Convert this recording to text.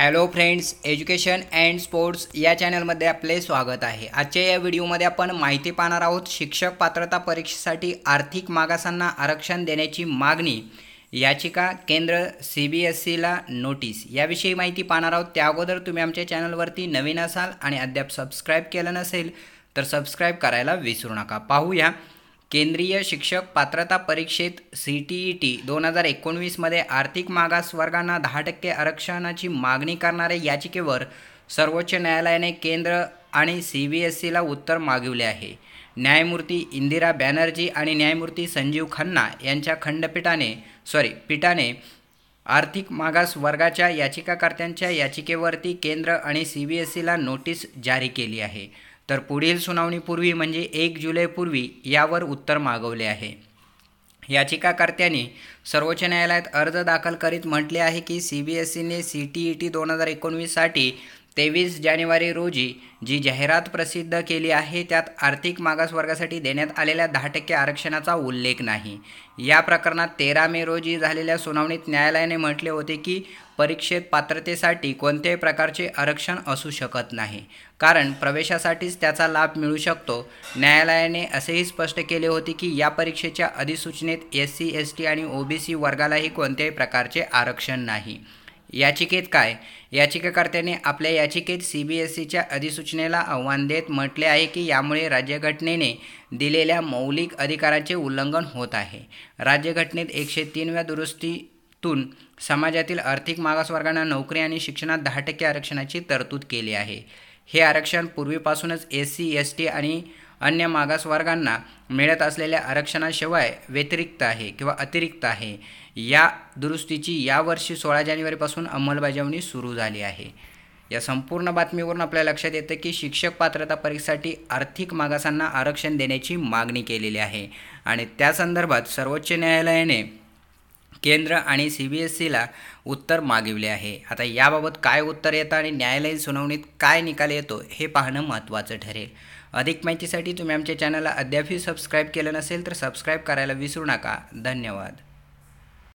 hello friends education and sports या चॅनलमध्ये आपले स्वागत आहे आजच्या या व्हिडिओमध्ये आपण माहिती पाहणार आहोत शिक्षक पात्रता परीक्षेसाठी आर्थिक मागासांना आरक्षण देण्याची मागणी याचिका केंद्र सी बी एस सीला नोटीस याविषयी माहिती पाहणार आहोत त्या अगोदर तुम्ही आमच्या चॅनलवरती नवीन असाल आणि अद्याप सबस्क्राईब केलं नसेल तर सबस्क्राईब करायला विसरू नका पाहूया केंद्रीय शिक्षक पात्रता परीक्षेत सी टी ई टी दोन हजार एकोणवीसमध्ये आर्थिक मागासवर्गांना दहा टक्के आरक्षणाची मागणी करणाऱ्या याचिकेवर सर्वोच्च न्यायालयाने केंद्र आणि सी बी एस सीला उत्तर मागवले आहे न्यायमूर्ती इंदिरा बॅनर्जी आणि न्यायमूर्ती संजीव खन्ना यांच्या खंडपीठाने सॉरी पीठाने आर्थिक मागास वर्गाच्या याचिकाकर्त्यांच्या याचिकेवरती केंद्र आणि सी बी एस सीला नोटीस जारी केली आहे तर पुढील सुनावणीपूर्वी म्हणजे एक जुलैपूर्वी यावर उत्तर मागवले आहे याचिकाकर्त्यांनी सर्वोच्च न्यायालयात अर्ज दाखल करीत म्हटले आहे की सी बी एस ईने सी टी ई टी दोन हजार एकोणवीससाठी तेवीस जानेवारी रोजी जी जाहिरात प्रसिद्ध केली आहे त्यात आर्थिक मागासवर्गासाठी देण्यात आलेल्या दहा टक्के आरक्षणाचा उल्लेख नाही या प्रकरणात तेरा मे रोजी झालेल्या सुनावणीत न्यायालयाने म्हटले होते की परीक्षेत पात्रतेसाठी कोणत्याही प्रकारचे आरक्षण असू शकत नाही कारण प्रवेशासाठीच त्याचा लाभ मिळू शकतो न्यायालयाने असेही स्पष्ट केले होते की या परीक्षेच्या अधिसूचनेत एस सी एस टी आणि ओ बी सी वर्गालाही कोणत्याही प्रकारचे आरक्षण नाही याचिकेत काय याचिकाकर्त्याने आपल्या याचिकेत सी बी एस ईच्या अधिसूचनेला आव्हान देत म्हटले आहे की यामुळे राज्यघटनेने दिलेल्या मौलिक अधिकाराचे उल्लंघन होत आहे राज्यघटनेत एकशे तीनव्या दुरुस्तीतून समाजातील आर्थिक मागासवर्गांना नोकरी आणि शिक्षणात दहा टक्के आरक्षणाची तरतूद केली आहे हे आरक्षण पूर्वीपासूनच एस सी एस टी आणि अन्य मागासवर्गांना मिळत असलेल्या आरक्षणाशिवाय व्यतिरिक्त आहे किंवा अतिरिक्त आहे या दुरुस्तीची यावर्षी सोळा जानेवारीपासून अंमलबजावणी सुरू झाली आहे या संपूर्ण बातमीवरून आपल्या लक्षात येतं की शिक्षक पात्रता परीक्षेसाठी आर्थिक मागासांना आरक्षण देण्याची मागणी केलेली आहे आणि त्या संदर्भात सर्वोच्च न्यायालयाने केंद्र आणि सी बी एस सीला उत्तर मागविले आहे आता याबाबत काय उत्तर येतं आणि न्यायालयीन सुनावणीत काय निकाल येतो हे पाहणं महत्त्वाचं ठरेल अधिक माहितीसाठी तुम्ही आमच्या चॅनलला अद्यापही सबस्क्राईब केलं नसेल तर सबस्क्राईब करायला विसरू नका धन्यवाद